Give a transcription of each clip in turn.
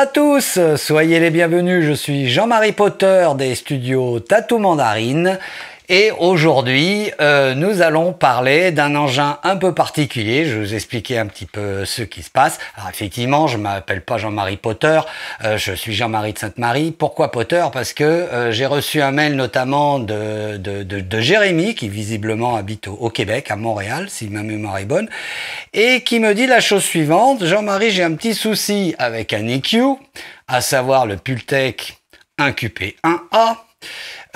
à tous, soyez les bienvenus, je suis Jean-Marie Potter des studios Tatou Mandarine et aujourd'hui, euh, nous allons parler d'un engin un peu particulier. Je vais vous expliquer un petit peu ce qui se passe. Alors effectivement, je m'appelle pas Jean-Marie Potter, euh, je suis Jean-Marie de Sainte-Marie. Pourquoi Potter Parce que euh, j'ai reçu un mail notamment de, de, de, Jérémy, qui visiblement habite au, au, Québec, à Montréal, si ma mémoire est bonne, et qui me dit la chose suivante. Jean-Marie, j'ai un petit souci avec un EQ, à savoir le Pultec 1QP1A.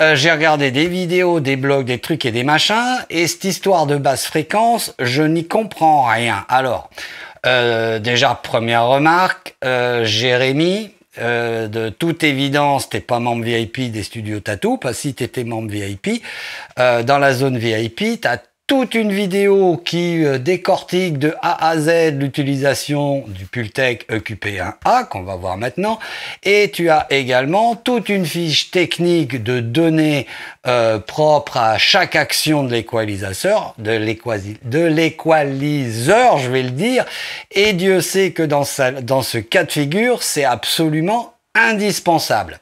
Euh, j'ai regardé des vidéos, des blogs, des trucs et des machins, et cette histoire de basse fréquence, je n'y comprends rien. Alors, euh, déjà, première remarque, euh, Jérémy, de toute évidence, t'es pas membre VIP des studios Tattoo, parce que si t'étais membre VIP, dans la zone VIP, t'as toute une vidéo qui euh, décortique de A à Z l'utilisation du Pultec EQP1A qu'on va voir maintenant et tu as également toute une fiche technique de données euh, propres à chaque action de l'équaliseur de l'équaliseur je vais le dire et Dieu sait que dans, dans ce cas de figure c'est absolument indispensable.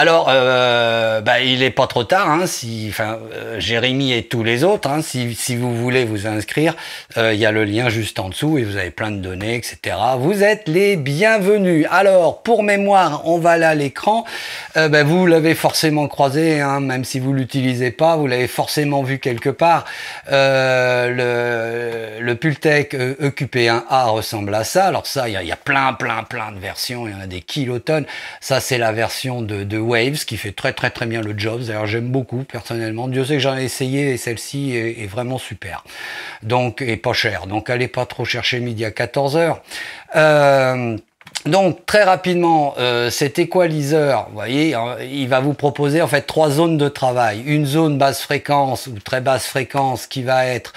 Alors, euh, bah, il n'est pas trop tard. Hein, si, euh, Jérémy et tous les autres, hein, si, vous voulez vous inscrire, euh, il y a le lien juste en dessous et vous avez plein de données, etc. Vous êtes les bienvenus. Alors, pour mémoire, on va là l'écran. Bah, vous l'avez forcément croisé, hein, même si vous l'utilisez pas, vous l'avez forcément vu quelque part. le, le Pultec EQP1A ressemble à ça. Alors ça, il y, a plein, plein, plein de versions. Il y en a des kilotonnes. Ça, c'est la version de, de Waves qui fait très très très bien le job. D'ailleurs, j'aime beaucoup personnellement. Dieu sait que j'en ai essayé et celle-ci est, vraiment super. Donc, et pas cher. Donc, allez pas trop chercher midi à 14h. Euh, donc très rapidement, euh, cet équaliseur, vous voyez, euh, il va vous proposer en fait trois zones de travail. Une zone basse fréquence ou très basse fréquence qui va être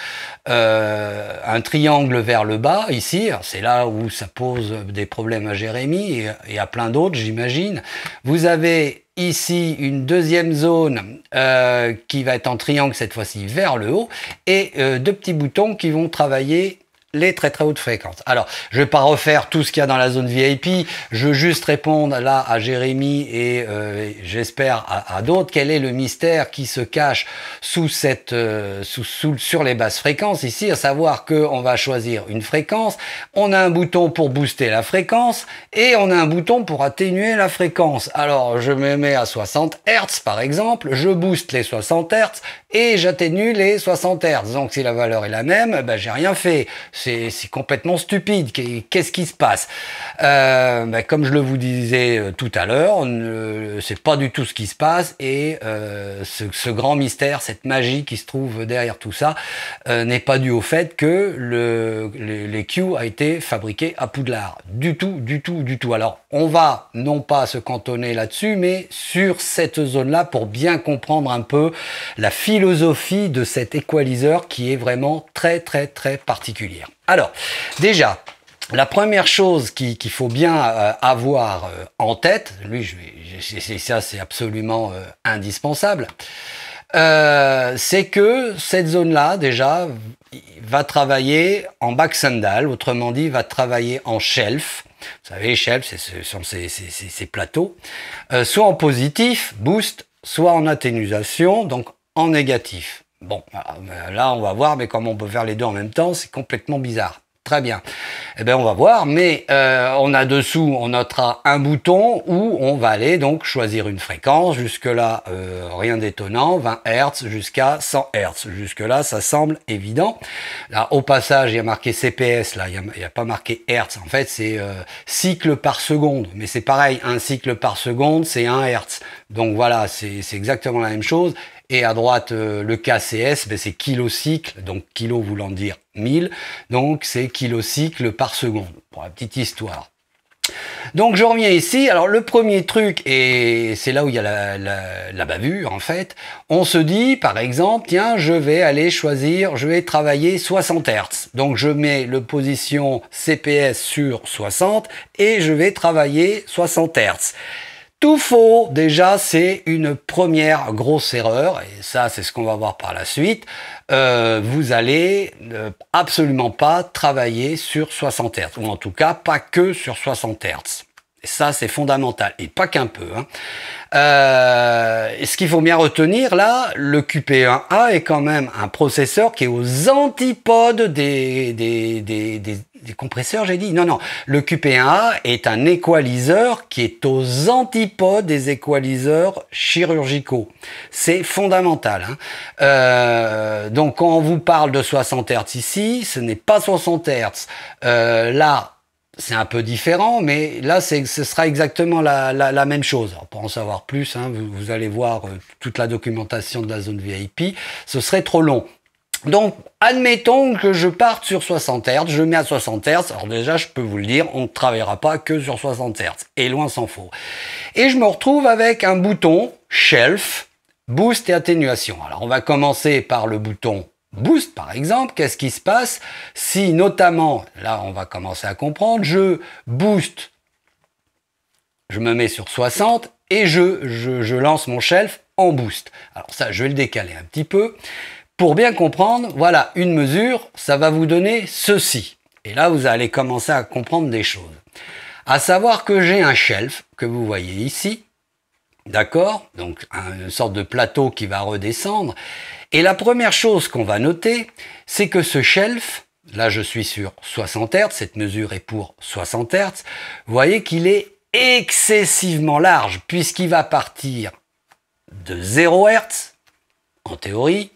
euh, un triangle vers le bas ici. C'est là où ça pose des problèmes à Jérémy et, à plein d'autres, j'imagine. Vous avez ici une deuxième zone qui va être en triangle cette fois-ci vers le haut et deux petits boutons qui vont travailler les très très hautes fréquences. Alors, je ne vais pas refaire tout ce qu'il y a dans la zone VIP, je veux juste répondre là à Jérémy et euh, j'espère à, d'autres, quel est le mystère qui se cache sous cette, euh, sous, sur les basses fréquences ici, à savoir qu'on va choisir une fréquence, on a un bouton pour booster la fréquence et on a un bouton pour atténuer la fréquence. Alors, je me mets à 60 Hz par exemple, je booste les 60 Hz et j'atténue les 60 Hz. Donc, si la valeur est la même, eh ben, j'ai rien fait c'est complètement stupide. Qu'est-ce qui se passe euh, ben, Comme je le vous disais euh, tout à l'heure, c'est pas du tout ce qui se passe et euh, ce, grand mystère, cette magie qui se trouve derrière tout ça, n'est pas dû au fait que le, les Q a été fabriqué à Poudlard. Du tout, du tout, du tout. Alors, on va non pas se cantonner là-dessus, mais sur cette zone-là pour bien comprendre un peu la philosophie de cet équaliseur qui est vraiment très, très, très particulière. Alors, déjà, la première chose qu'il faut bien euh, avoir euh, en tête, lui, je ça c'est absolument euh, indispensable, c'est que cette zone-là, déjà, va travailler en back sandal, autrement dit, va travailler en shelf. Vous savez, shelf, ce sont ces, ces plateaux, soit en positif, boost, soit en atténuation, donc en négatif. Bon, ah, ben, là, on va voir, mais comment on peut faire les deux en même temps, c'est complètement bizarre. Très bien. Eh bien, on va voir, mais euh, on a dessous, on notera un bouton où on va aller donc choisir une fréquence. Jusque-là, euh, rien d'étonnant, 20 Hz jusqu'à 100 Hz. Jusque-là, ça semble évident. Là, au passage, il y a marqué CPS, là, il n'y a, pas marqué Hertz. En fait, c'est euh, cycle par seconde, mais c'est pareil, un cycle par seconde, c'est 1 Hz. Donc voilà, c'est exactement la même chose. Et à droite, euh, le KCS, ben, c'est kilocycle, donc kilo voulant dire 1000. Donc c'est kilocycle par seconde, pour la petite histoire. Donc je reviens ici. Alors le premier truc, et c'est là où il y a la, bavure en fait, on se dit par exemple, tiens, je vais aller choisir, je vais travailler 60 Hz. Donc je mets le position CPS sur 60 et je vais travailler 60 Hz. Tout faux, déjà, c'est une première grosse erreur, et ça, c'est ce qu'on va voir par la suite. Euh, vous allez euh, absolument pas travailler sur 60 Hz, ou en tout cas, pas que sur 60 Hz. ça, c'est fondamental, et pas qu'un peu. Hein. Euh, ce qu'il faut bien retenir, là, le QP1A est quand même un processeur qui est aux antipodes des, des, des des compresseurs, j'ai dit. Non, non. Le QP1A est un équaliseur qui est aux antipodes des équaliseurs chirurgicaux. C'est fondamental. Hein. Euh, donc, quand on vous parle de 60 Hz ici, ce n'est pas 60 Hz. Euh, là, c'est un peu différent, mais là, ce sera exactement la, même chose. pour en savoir plus, hein, vous, allez voir euh, toute la documentation de la zone VIP. Ce serait trop long. Donc, admettons que je parte sur 60 Hz, je mets à 60 Hz. Alors déjà, je peux vous le dire, on ne travaillera pas que sur 60 Hz. Et loin s'en faut. Et je me retrouve avec un bouton Shelf, Boost et Atténuation. Alors, on va commencer par le bouton Boost, par exemple. Qu'est-ce qui se passe si, notamment, là, on va commencer à comprendre, je booste, je me mets sur 60 et je lance mon Shelf en boost. Alors ça, je vais le décaler un petit peu. Pour bien comprendre, voilà, une mesure, ça va vous donner ceci. Et là, vous allez commencer à comprendre des choses. À savoir que j'ai un shelf que vous voyez ici, d'accord Donc une sorte de plateau qui va redescendre. Et la première chose qu'on va noter, c'est que ce shelf, là je suis sur 60 Hz, cette mesure est pour 60 Hz, vous voyez qu'il est excessivement large puisqu'il va partir de 0 Hz, en théorie,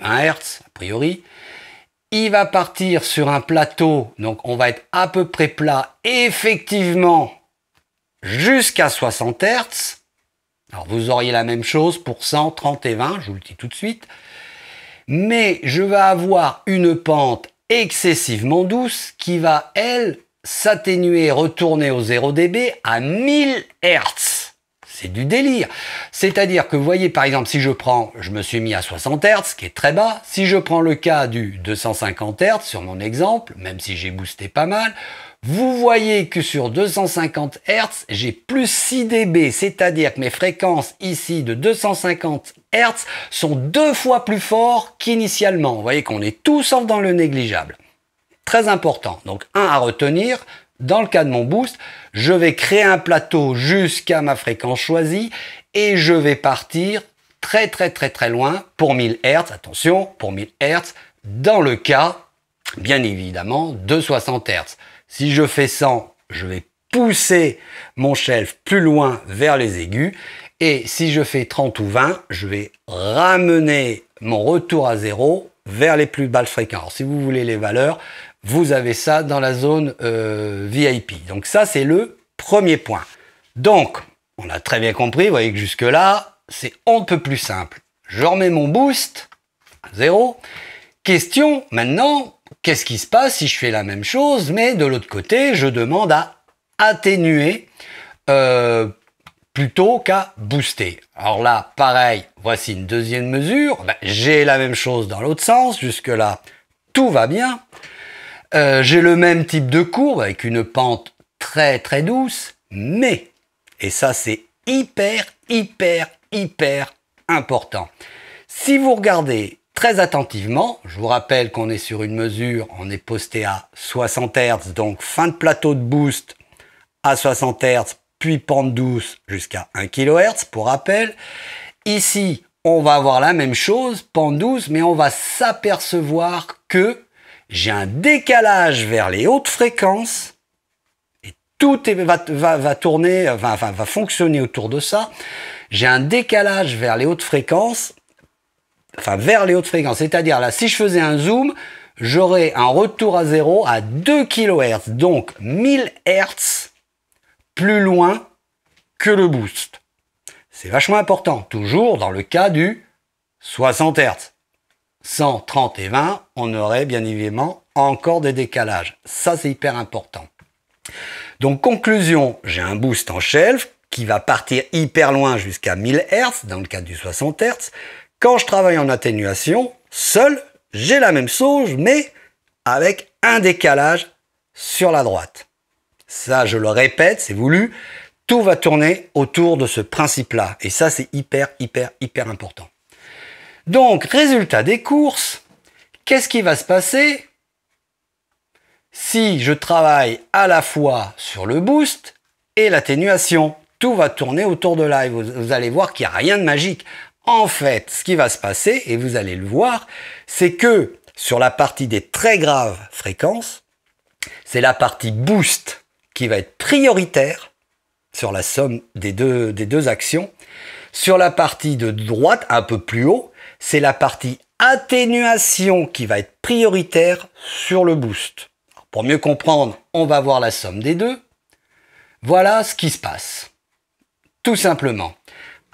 20 Hz a priori. Il va partir sur un plateau, donc on va être à peu près plat, effectivement, jusqu'à 60 Hz, Alors vous auriez la même chose pour 130 et 20, je vous le dis tout de suite. Mais je vais avoir une pente excessivement douce qui va, elle, s'atténuer, retourner au 0 dB à 1000 Hz c'est du délire. C'est-à-dire que vous voyez, par exemple, si je prends, je me suis mis à 60 Hz, qui est très bas. Si je prends le cas du 250 Hz sur mon exemple, même si j'ai boosté pas mal, vous voyez que sur 250 Hz, j'ai plus 6 dB, c'est-à-dire que mes fréquences ici de 250 Hz sont deux fois plus fortes qu'initialement. Vous voyez qu'on est tous sauf dans le négligeable. Très important. Donc, un à retenir, dans le cas de mon boost, je vais créer un plateau jusqu'à ma fréquence choisie et je vais partir très très très très loin pour 1000 Hz, attention, pour 1000 Hz, dans le cas, bien évidemment, de 60 Hz. Si je fais 100, je vais pousser mon shelf plus loin vers les aigus et si je fais 30 ou 20, je vais ramener mon retour à zéro vers les plus basses fréquences. Si vous voulez les valeurs, vous avez ça dans la zone euh, VIP. Donc ça, c'est le premier point. Donc, on a très bien compris, vous voyez que jusque-là, c'est un peu plus simple. Je remets mon boost, à zéro. Question, maintenant, qu'est-ce qui se passe si je fais la même chose, mais de l'autre côté, je demande à atténuer euh, plutôt qu'à booster. Alors là, pareil, voici une deuxième mesure. Ben, j'ai la même chose dans l'autre sens, jusque-là, tout va bien. Euh, j'ai le même type de courbe avec une pente très très douce, mais, et ça c'est hyper hyper hyper important, si vous regardez très attentivement, je vous rappelle qu'on est sur une mesure, on est posté à 60 Hz, donc fin de plateau de boost à 60 Hz, puis pente douce jusqu'à 1 kHz pour rappel. Ici, on va avoir la même chose, pente douce, mais on va s'apercevoir que j'ai un décalage vers les hautes fréquences, et tout va, tourner, va, va fonctionner autour de ça. J'ai un décalage vers les hautes fréquences, enfin vers les hautes fréquences. C'est-à-dire là, si je faisais un zoom, j'aurais un retour à zéro à 2 kHz, donc 1000 Hz plus loin que le boost. C'est vachement important, toujours dans le cas du 60 Hz. 130 et 20, on aurait bien évidemment encore des décalages. Ça, c'est hyper important. Donc, conclusion, j'ai un boost en shelf qui va partir hyper loin jusqu'à 1000 Hz dans le cadre du 60 Hz. Quand je travaille en atténuation, seul, j'ai la même sauge, mais avec un décalage sur la droite. Ça, je le répète, c'est voulu. Tout va tourner autour de ce principe-là. Et ça, c'est hyper, hyper, hyper important. Donc, résultat des courses, qu'est-ce qui va se passer si je travaille à la fois sur le boost et l'atténuation Tout va tourner autour de et Vous, allez voir qu'il n'y a rien de magique. En fait, ce qui va se passer, et vous allez le voir, c'est que sur la partie des très graves fréquences, c'est la partie boost qui va être prioritaire sur la somme des deux actions. Sur la partie de droite, un peu plus haut, c'est la partie atténuation qui va être prioritaire sur le boost. pour mieux comprendre, on va voir la somme des deux. Voilà ce qui se passe. Tout simplement.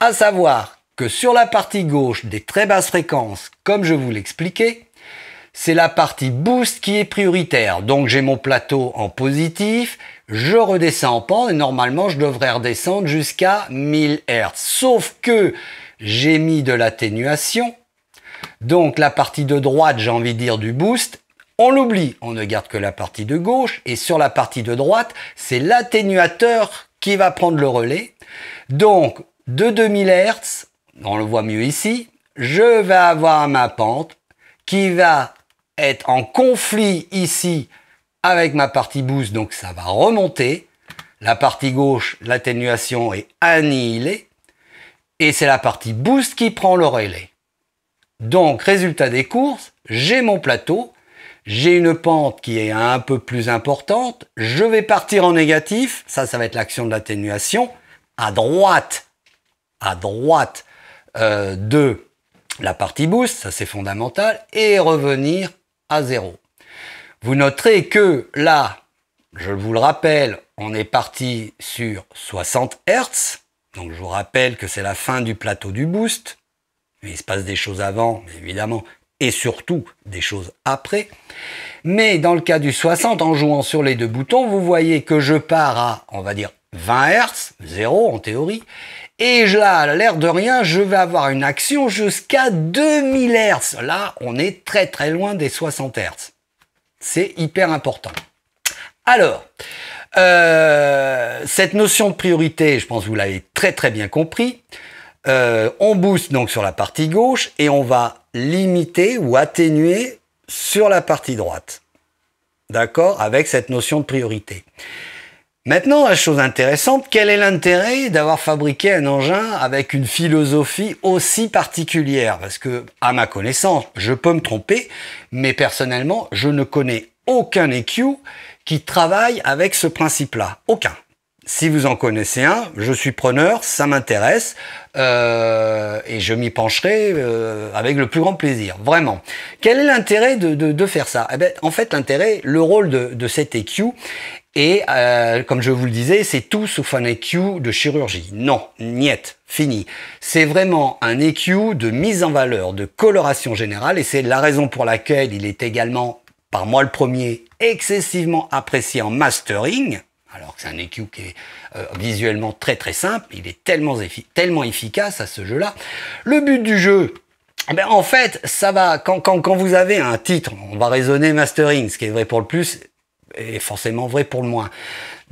À savoir que sur la partie gauche des très basses fréquences, comme je vous l'expliquais, c'est la partie boost qui est prioritaire. Donc j'ai mon plateau en positif, je redescends en pente et normalement je devrais redescendre jusqu'à 1000 Hz. Sauf que j'ai mis de l'atténuation. Donc la partie de droite, j'ai envie de dire du boost, on l'oublie, on ne garde que la partie de gauche et sur la partie de droite, c'est l'atténuateur qui va prendre le relais. Donc de 2000 Hz, on le voit mieux ici, je vais avoir ma pente qui va être en conflit ici avec ma partie boost, donc ça va remonter. La partie gauche, l'atténuation est annihilée et c'est la partie boost qui prend le relais. Donc, résultat des courses, j'ai mon plateau, j'ai une pente qui est un peu plus importante, je vais partir en négatif, ça, ça va être l'action de l'atténuation, à droite, à droite euh, de la partie boost, ça c'est fondamental, et revenir à zéro. Vous noterez que là, je vous le rappelle, on est parti sur 60 Hz, donc je vous rappelle que c'est la fin du plateau du boost, il se passe des choses avant, évidemment, et surtout des choses après. Mais dans le cas du 60, en jouant sur les deux boutons, vous voyez que je pars à, on va dire, 20 Hz, 0 en théorie, et là, à l'air de rien, je vais avoir une action jusqu'à 2000 Hz. Là, on est très très loin des 60 Hz. C'est hyper important. Alors, euh, cette notion de priorité, je pense que vous l'avez très très bien compris. Euh, on booste donc sur la partie gauche et on va limiter ou atténuer sur la partie droite. D'accord Avec cette notion de priorité. Maintenant, la chose intéressante, quel est l'intérêt d'avoir fabriqué un engin avec une philosophie aussi particulière Parce que, à ma connaissance, je peux me tromper, mais personnellement, je ne connais aucun EQ qui travaille avec ce principe-là Aucun. Si vous en connaissez un, je suis preneur, ça m'intéresse euh, et je m'y pencherai euh, avec le plus grand plaisir, vraiment. Quel est l'intérêt de, faire ça eh ben, En fait, l'intérêt, le rôle de, cet EQ et euh, comme je vous le disais, c'est tout sauf un EQ de chirurgie. Non, niet, fini. C'est vraiment un EQ de mise en valeur, de coloration générale, et c'est la raison pour laquelle il est également par moi le premier, excessivement apprécié en mastering, alors que c'est un EQ qui est euh, visuellement très très simple, il est tellement, tellement efficace à ce jeu-là. Le but du jeu, eh ben en fait, ça va, quand, quand, quand, vous avez un titre, on va raisonner mastering, ce qui est vrai pour le plus est forcément vrai pour le moins.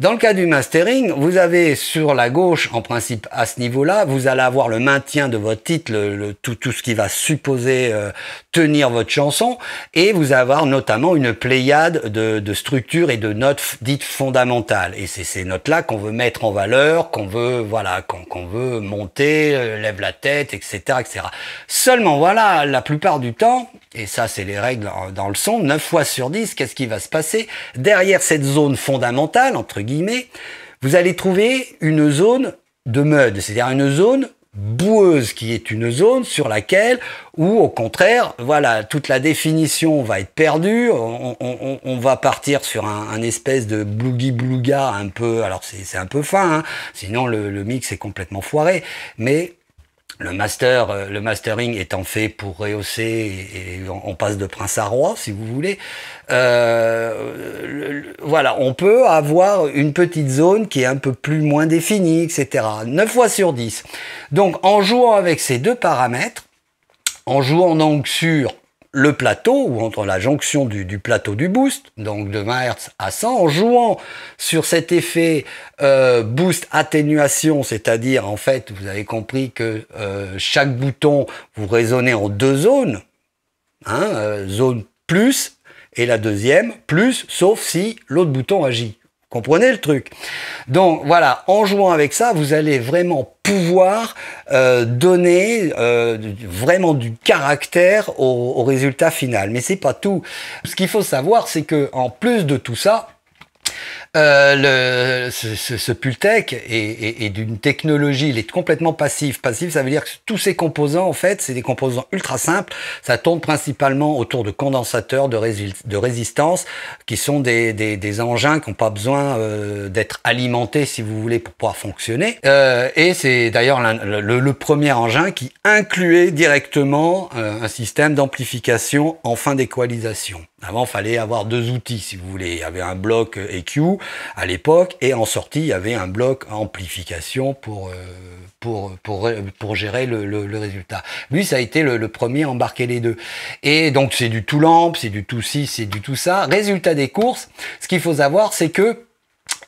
Dans le cas du mastering, vous avez sur la gauche, en principe à ce niveau-là, vous allez avoir le maintien de votre titre, le, tout, tout ce qui va supposer euh, tenir votre chanson, et vous allez avoir notamment une pléiade de, structures et de notes dites fondamentales. Et c'est ces notes-là qu'on veut mettre en valeur, qu'on veut voilà, qu'on veut monter, euh, lève la tête, etc., etc. Seulement voilà, la plupart du temps, et ça c'est les règles dans le son, 9 fois sur 10, qu'est-ce qui va se passer Derrière cette zone fondamentale, entre guillemets, vous allez trouver une zone de mud, c'est-à-dire une zone boueuse qui est une zone sur laquelle ou au contraire voilà toute la définition va être perdue on, va partir sur un, espèce de blougi blouga un peu alors c'est un peu fin hein. sinon le, le mix est complètement foiré mais le master, euh, le mastering étant fait pour rehausser et, on, passe de prince à roi, si vous voulez. Euh, voilà, on peut avoir une petite zone qui est un peu plus moins définie, etc. 9 fois sur 10. Donc, en jouant avec ces deux paramètres, en jouant donc sur le plateau ou entre la jonction du, plateau du boost, donc de 20 à 100, en jouant sur cet effet euh, boost atténuation, c'est-à-dire en fait vous avez compris que euh, chaque bouton vous résonnez en deux zones, hein, euh, zone plus et la deuxième plus, sauf si l'autre bouton agit. Comprenez le truc. Donc voilà, en jouant avec ça, vous allez vraiment pouvoir euh, donner euh, vraiment du caractère au, au résultat final. Mais c'est pas tout. Ce qu'il faut savoir, c'est que en plus de tout ça, euh, le, ce, ce, Pultec est, d'une technologie, il est complètement passif. Passif, ça veut dire que tous ces composants, en fait, c'est des composants ultra simples. Ça tourne principalement autour de condensateurs de, résistances, de résistance, qui sont des, engins qui n'ont pas besoin euh, d'être alimentés, si vous voulez, pour pouvoir fonctionner. Euh, et c'est d'ailleurs le, premier engin qui incluait directement un système d'amplification en fin d'équalisation. Avant, il fallait avoir deux outils, si vous voulez. Il y avait un bloc et à l'époque, et en sortie, il y avait un bloc amplification pour, euh, pour, pour, gérer le, résultat. Lui, ça a été le, premier à embarquer les deux. Et donc, c'est du tout lampe, c'est du tout ci, c'est du tout ça. Résultat des courses, ce qu'il faut savoir, c'est que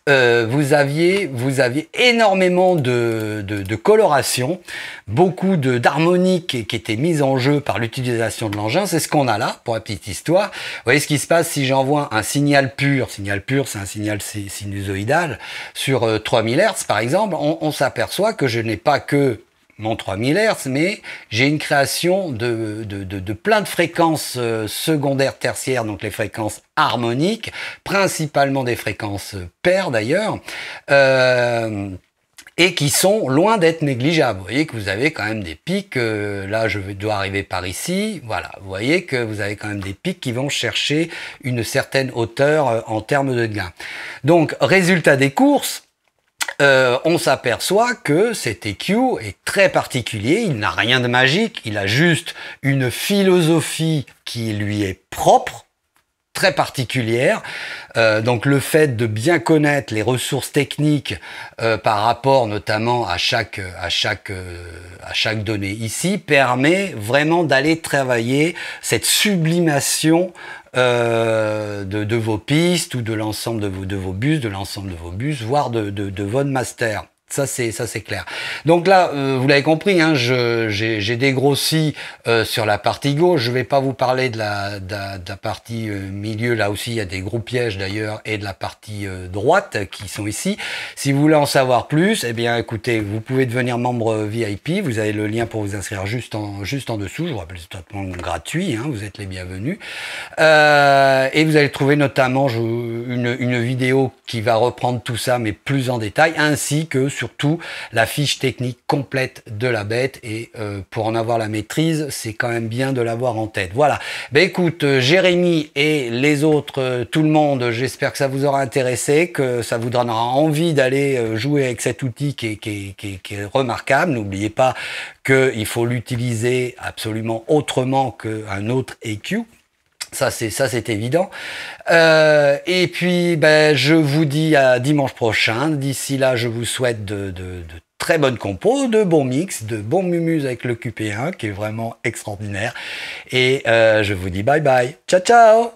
euh, vous, aviez, vous aviez énormément de, de, coloration, beaucoup d'harmoniques qui, qui étaient mises en jeu par l'utilisation de l'engin. C'est ce qu'on a là, pour la petite histoire. Vous voyez ce qui se passe si j'envoie un signal pur, signal pur c'est un signal sinusoïdal, sur 3000 euh, Hz par exemple, on s'aperçoit que je n'ai pas que non 3000 Hz, mais j'ai une création de, de, plein de fréquences euh, secondaires, tertiaires, donc les fréquences harmoniques, principalement des fréquences paires d'ailleurs. Euh, et qui sont loin d'être négligeables. Vous voyez que vous avez quand même des pics, euh, là je dois arriver par ici, voilà, vous voyez que vous avez quand même des pics qui vont chercher une certaine hauteur en termes de gain. Donc résultat des courses, euh, on s'aperçoit que cet EQ est très particulier, il n'a rien de magique, il a juste une philosophie qui lui est propre, très particulière. Euh, donc le fait de bien connaître les ressources techniques euh, par rapport notamment à chaque, à chaque, à chaque donnée ici permet vraiment d'aller travailler cette sublimation euh, de, vos pistes ou de l'ensemble de vos, de vos bus, de l'ensemble de vos bus, voire de, de, de votre master. Ça c'est ça c'est clair. Donc là, euh, vous l'avez compris, hein, j'ai dégrossi euh, sur la partie gauche. Je vais pas vous parler de la, partie euh, milieu. Là aussi, il y a des gros pièges d'ailleurs et de la partie droite qui sont ici. Si vous voulez en savoir plus, et eh bien écoutez, vous pouvez devenir membre VIP. Vous avez le lien pour vous inscrire juste en juste en dessous. Je vous rappelle, c'est totalement gratuit. Hein. vous êtes les bienvenus. et vous allez trouver notamment je, une, une vidéo qui va reprendre tout ça, mais plus en détail, ainsi que sur surtout la fiche technique complète de la bête. Et euh, pour en avoir la maîtrise, c'est quand même bien de l'avoir en tête. Voilà. Ben écoute, euh, Jérémy et les autres, euh, tout le monde, j'espère que ça vous aura intéressé, que ça vous donnera envie d'aller jouer avec cet outil qui est, qui est remarquable. N'oubliez pas qu'il faut l'utiliser absolument autrement qu'un autre EQ ça, c'est ça, c'est évident. Euh, et puis, ben, je vous dis à dimanche prochain. D'ici là, je vous souhaite de, très bonnes compos, de bons mix, de bons mumus avec le QP1 qui est vraiment extraordinaire. Et euh, je vous dis bye bye. Ciao, ciao